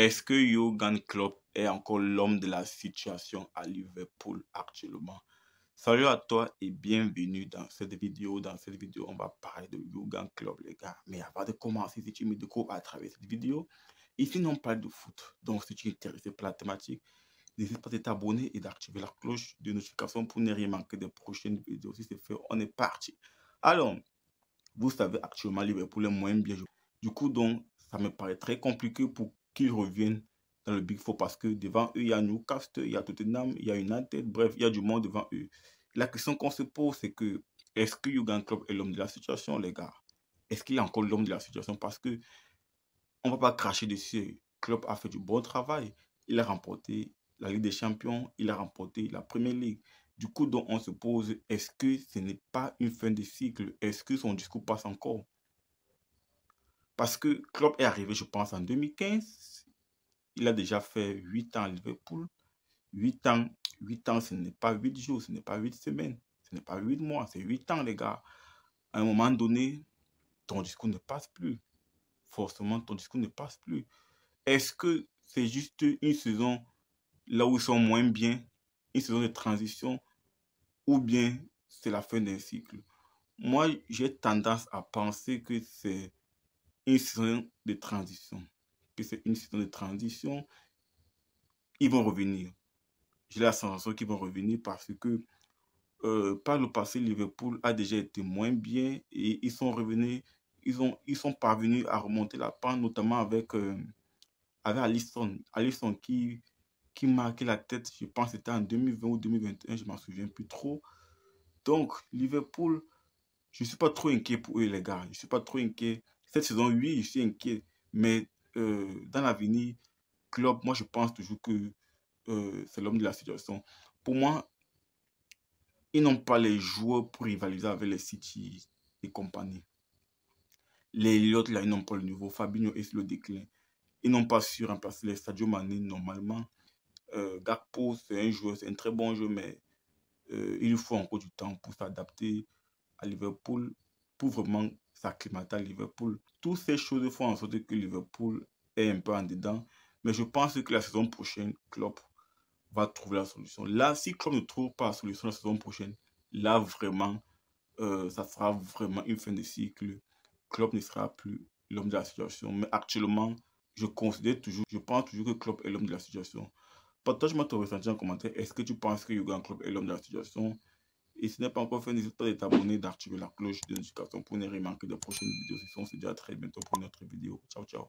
Est-ce que Yogan Klopp est encore l'homme de la situation à Liverpool actuellement Salut à toi et bienvenue dans cette vidéo. Dans cette vidéo, on va parler de Yogan Klopp, les gars. Mais avant de commencer, si tu me découvres à travers cette vidéo, ici, on parle de foot. Donc, si tu es intéressé par la thématique, n'hésite pas à t'abonner et d'activer la cloche de notification pour ne rien manquer des prochaines vidéos. Si c'est fait, on est parti. Alors, vous savez, actuellement, Liverpool est moins bien joué. Du coup, donc, ça me paraît très compliqué pour qu'ils reviennent dans le Big Four parce que devant eux, il y a Newcastle, il y a Tottenham, il y a United, bref, il y a du monde devant eux. La question qu'on se pose, c'est que est-ce que Jurgen Klopp est l'homme de la situation, les gars Est-ce qu'il est encore l'homme de la situation Parce que on va pas cracher dessus. Klopp a fait du bon travail. Il a remporté la Ligue des Champions, il a remporté la Première Ligue. Du coup, donc, on se pose, est-ce que ce n'est pas une fin de cycle Est-ce que son discours passe encore parce que Klopp est arrivé, je pense, en 2015. Il a déjà fait 8 ans à Liverpool. 8 ans, 8 ans, ce n'est pas 8 jours, ce n'est pas 8 semaines, ce n'est pas 8 mois, c'est 8 ans, les gars. À un moment donné, ton discours ne passe plus. Forcément, ton discours ne passe plus. Est-ce que c'est juste une saison là où ils sont moins bien, une saison de transition, ou bien c'est la fin d'un cycle Moi, j'ai tendance à penser que c'est une saison de transition. Que c'est une saison de transition. Ils vont revenir. J'ai la sensation qu'ils vont revenir parce que euh, par le passé, Liverpool a déjà été moins bien et ils sont revenus, ils, ont, ils sont parvenus à remonter la pente, notamment avec, euh, avec Alisson. Alisson qui, qui marquait la tête, je pense c'était en 2020 ou 2021, je m'en souviens plus trop. Donc, Liverpool, je ne suis pas trop inquiet pour eux, les gars. Je ne suis pas trop inquiet cette saison, oui, je suis inquiet, mais euh, dans l'avenir, club, moi, je pense toujours que euh, c'est l'homme de la situation. Pour moi, ils n'ont pas les joueurs pour rivaliser avec les City et compagnie. Les autres, là, ils n'ont pas le niveau. Fabinho est sur le déclin. Ils n'ont pas su remplacer les Stadio Mané normalement. Euh, Gakpo, c'est un joueur, c'est un très bon jeu, mais il lui faut encore du temps pour s'adapter à Liverpool pour vraiment s'acclimater à Liverpool. Toutes ces choses font en sorte que Liverpool est un peu en dedans. Mais je pense que la saison prochaine, Klopp va trouver la solution. Là, si Klopp ne trouve pas la solution la saison prochaine, là vraiment, euh, ça sera vraiment une fin de cycle. Klopp ne sera plus l'homme de la situation. Mais actuellement, je considère toujours, je pense toujours que Klopp est l'homme de la situation. Partage-moi ton ressenti en commentaire. Est-ce que tu penses que Jurgen Klopp est l'homme de la situation et si ce n'est pas encore fait, n'hésite pas à t'abonner, d'activer la cloche de notification pour ne rien manquer de prochaines vidéos. se dit déjà très bientôt pour une autre vidéo. Ciao, ciao.